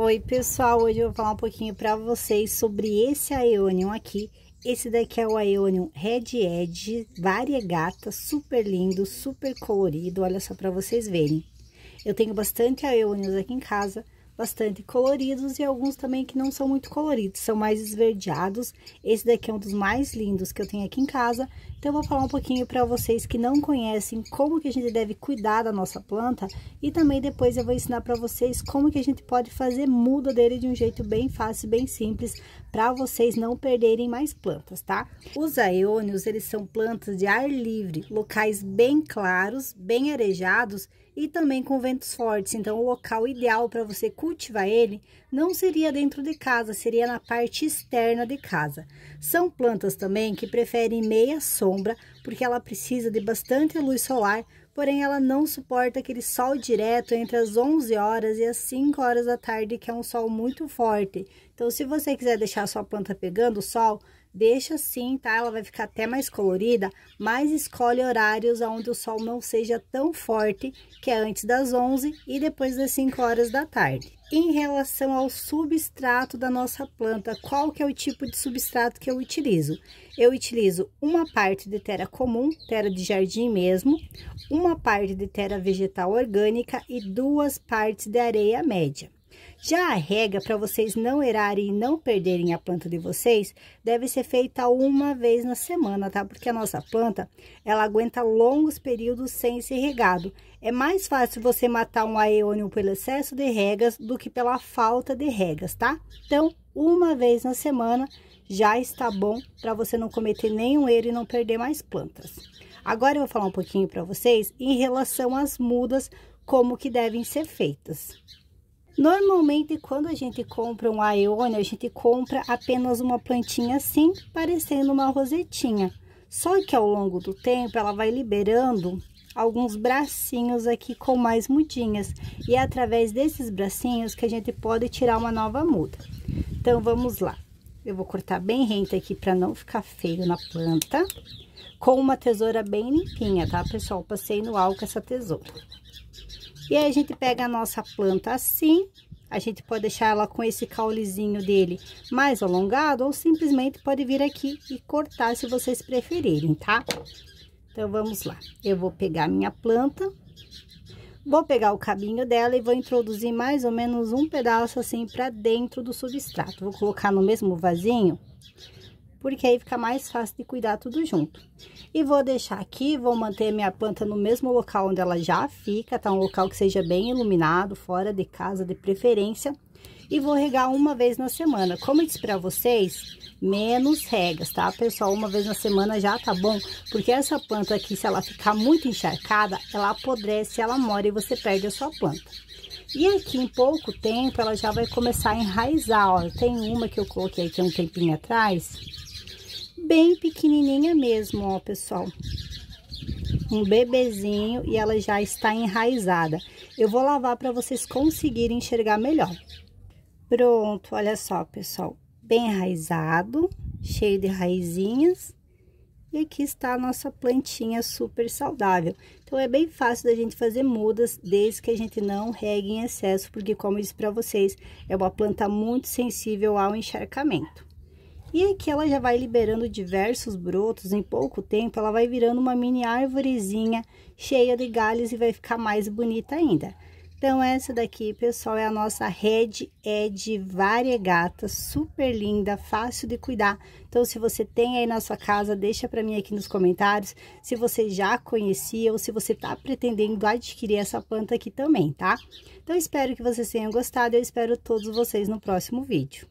Oi, pessoal, hoje eu vou falar um pouquinho para vocês sobre esse Aeonium aqui. Esse daqui é o Aeonium Red Edge, variegata, super lindo, super colorido, olha só para vocês verem. Eu tenho bastante Aeoniums aqui em casa, bastante coloridos e alguns também que não são muito coloridos, são mais esverdeados. Esse daqui é um dos mais lindos que eu tenho aqui em casa, então eu vou falar um pouquinho para vocês que não conhecem como que a gente deve cuidar da nossa planta e também depois eu vou ensinar para vocês como que a gente pode fazer muda dele de um jeito bem fácil, bem simples, para vocês não perderem mais plantas, tá? Os aeônios, eles são plantas de ar livre, locais bem claros, bem arejados e também com ventos fortes. Então, o local ideal para você cultivar ele não seria dentro de casa, seria na parte externa de casa. São plantas também que preferem meia sombra, porque ela precisa de bastante luz solar, porém ela não suporta aquele sol direto entre as 11 horas e as 5 horas da tarde, que é um sol muito forte. Então, se você quiser deixar sua planta pegando o sol, Deixa assim, tá? Ela vai ficar até mais colorida, mas escolhe horários onde o sol não seja tão forte, que é antes das 11 e depois das 5 horas da tarde. Em relação ao substrato da nossa planta, qual que é o tipo de substrato que eu utilizo? Eu utilizo uma parte de terra comum, terra de jardim mesmo, uma parte de terra vegetal orgânica e duas partes de areia média. Já a rega, para vocês não errarem e não perderem a planta de vocês, deve ser feita uma vez na semana, tá? Porque a nossa planta, ela aguenta longos períodos sem ser regado. É mais fácil você matar um aeônio pelo excesso de regas do que pela falta de regas, tá? Então, uma vez na semana já está bom para você não cometer nenhum erro e não perder mais plantas. Agora eu vou falar um pouquinho para vocês em relação às mudas, como que devem ser feitas. Normalmente, quando a gente compra um aeônio, a gente compra apenas uma plantinha assim, parecendo uma rosetinha. Só que ao longo do tempo, ela vai liberando alguns bracinhos aqui com mais mudinhas. E é através desses bracinhos que a gente pode tirar uma nova muda. Então, vamos lá. Eu vou cortar bem rente aqui para não ficar feio na planta. Com uma tesoura bem limpinha, tá, pessoal? Passei no álcool essa tesoura. E aí, a gente pega a nossa planta assim, a gente pode deixar ela com esse caulezinho dele mais alongado, ou simplesmente pode vir aqui e cortar se vocês preferirem, tá? Então, vamos lá. Eu vou pegar a minha planta, vou pegar o cabinho dela e vou introduzir mais ou menos um pedaço assim para dentro do substrato. Vou colocar no mesmo vasinho porque aí fica mais fácil de cuidar tudo junto. E vou deixar aqui, vou manter minha planta no mesmo local onde ela já fica, tá? Um local que seja bem iluminado, fora de casa de preferência. E vou regar uma vez na semana. Como eu disse pra vocês, menos regas, tá, pessoal? Uma vez na semana já tá bom, porque essa planta aqui, se ela ficar muito encharcada, ela apodrece, ela mora e você perde a sua planta. E aqui em pouco tempo ela já vai começar a enraizar, ó. Tem uma que eu coloquei aqui um tempinho atrás, bem pequenininha mesmo, ó, pessoal. Um bebezinho e ela já está enraizada. Eu vou lavar para vocês conseguirem enxergar melhor. Pronto, olha só, pessoal. Bem enraizado, cheio de raizinhas. E aqui está a nossa plantinha super saudável. Então, é bem fácil da gente fazer mudas, desde que a gente não regue em excesso, porque, como eu disse para vocês, é uma planta muito sensível ao encharcamento. E aqui ela já vai liberando diversos brotos, em pouco tempo ela vai virando uma mini árvorezinha cheia de galhos e vai ficar mais bonita ainda. Então, essa daqui, pessoal, é a nossa red Ed variegata, super linda, fácil de cuidar. Então, se você tem aí na sua casa, deixa para mim aqui nos comentários se você já conhecia ou se você tá pretendendo adquirir essa planta aqui também, tá? Então, espero que vocês tenham gostado, eu espero todos vocês no próximo vídeo.